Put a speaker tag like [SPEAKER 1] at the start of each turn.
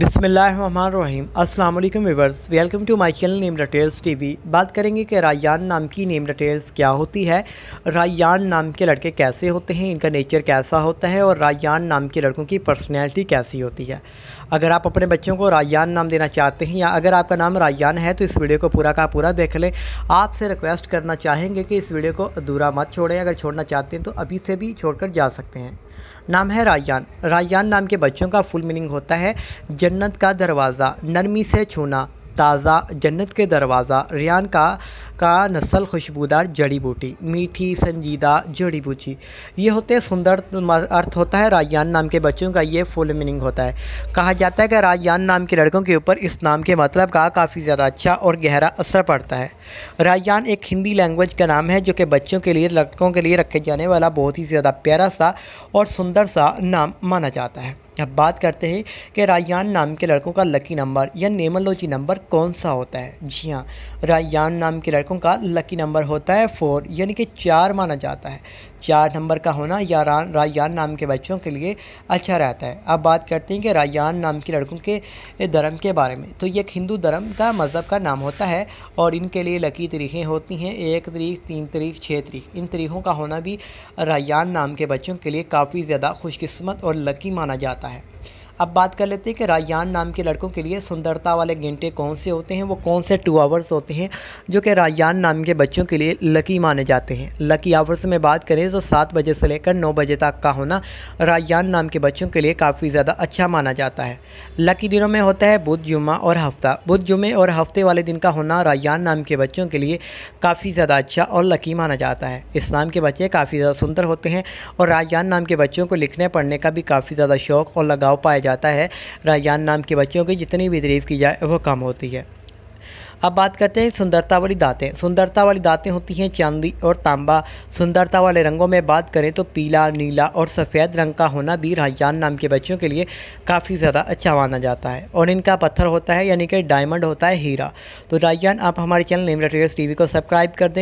[SPEAKER 1] बिसमीम अस्सलाम वालेकुम welcome to my channel name रटेल्स टीवी बात करेंगे कि रायान नाम की नेम रटेल्स क्या होती है रायान नाम के लड़के कैसे होते हैं इनका नेचर कैसा होता है और रायान नाम के लड़कों की पर्सनैलिटी कैसी होती है अगर आप अपने बच्चों को रायान नाम देना चाहते हैं या अगर आपका नाम रायान है तो इस वीडियो को पूरा का पूरा देख लें आपसे रिक्वेस्ट करना चाहेंगे कि इस वीडियो को अधूरा मत छोड़ें अगर छोड़ना चाहते हैं तो अभी से भी छोड़ जा सकते हैं नाम है रायान रायान नाम के बच्चों का फुल मीनिंग होता है जन्नत का दरवाज़ा नरमी से छूना ताज़ा जन्नत के दरवाज़ा रियान का का नस्ल खुशबूदार जड़ी बूटी मीठी संजीदा जड़ी बूटी ये होते हैं सुंदर अर्थ होता है राजयान नाम के बच्चों का ये फुल मीनिंग होता है कहा जाता है कि राजान नाम के लड़कों के ऊपर इस नाम के मतलब का काफ़ी ज़्यादा अच्छा और गहरा असर पड़ता है राजयान एक हिंदी लैंग्वेज का नाम है जो कि बच्चों के लिए लड़कों के लिए रखे जाने वाला बहुत ही ज़्यादा प्यारा सा और सुंदर सा नाम माना जाता है अब बात करते हैं कि रायान नाम के लड़कों का लकी नंबर या नेमोलॉजी नंबर कौन सा होता है जी हाँ रायान नाम के लड़कों का लकी नंबर होता है फोर यानी कि चार माना जाता है चार नंबर का होना रान रायान नाम के बच्चों के लिए अच्छा रहता है अब बात करते हैं कि रायान नाम के लड़कों के धर्म के बारे में तो ये एक हिंदू धर्म का मज़हब का नाम होता है और इनके लिए लकी तरीक़ें होती हैं एक तरीक तीन तरीक छः तरीक इन तरीक़ों का होना भी रायान नाम के बच्चों के लिए काफ़ी ज़्यादा खुशकस्मत और लकी माना जाता है अब बात कर लेते हैं कि रायान नाम के लड़कों के लिए सुंदरता वाले घंटे कौन से होते हैं वो कौन से टू आवर्स होते हैं जो कि रायान नाम के बच्चों के लिए लकी माने जाते हैं लकी आवर्स में बात करें तो सात बजे से लेकर नौ बजे तक का होना रायान नाम के बच्चों के लिए काफ़ी ज़्यादा अच्छा माना जाता है लकी दिनों में होता है बुध जुम्मा और हफ्ता बुध जुम्मे और हफ्ते वाले दिन का होना रायान नाम के बच्चों के लिए काफ़ी ज़्यादा अच्छा और लकी माना जाता है इस नाम के बच्चे काफ़ी ज़्यादा सुंदर होते हैं और रायान नाम के बच्चों को लिखने पढ़ने का भी काफ़ी ज़्यादा शौक़ और लगाव पाया जाता है रायान नाम के बच्चों की जितनी भी तरीफ की जाए वो कम होती है अब बात करते हैं सुंदरता वाली दातें सुंदरता वाली दातें होती हैं चांदी और तांबा सुंदरता वाले रंगों में बात करें तो पीला नीला और सफ़ेद रंग का होना भी राजान नाम के बच्चों के लिए काफ़ी ज़्यादा अच्छा माना जाता है और इनका पत्थर होता है यानी कि डायमंड होता है हीरा तो राजान आप हमारे चैनल नेम टी को सब्सक्राइब कर दें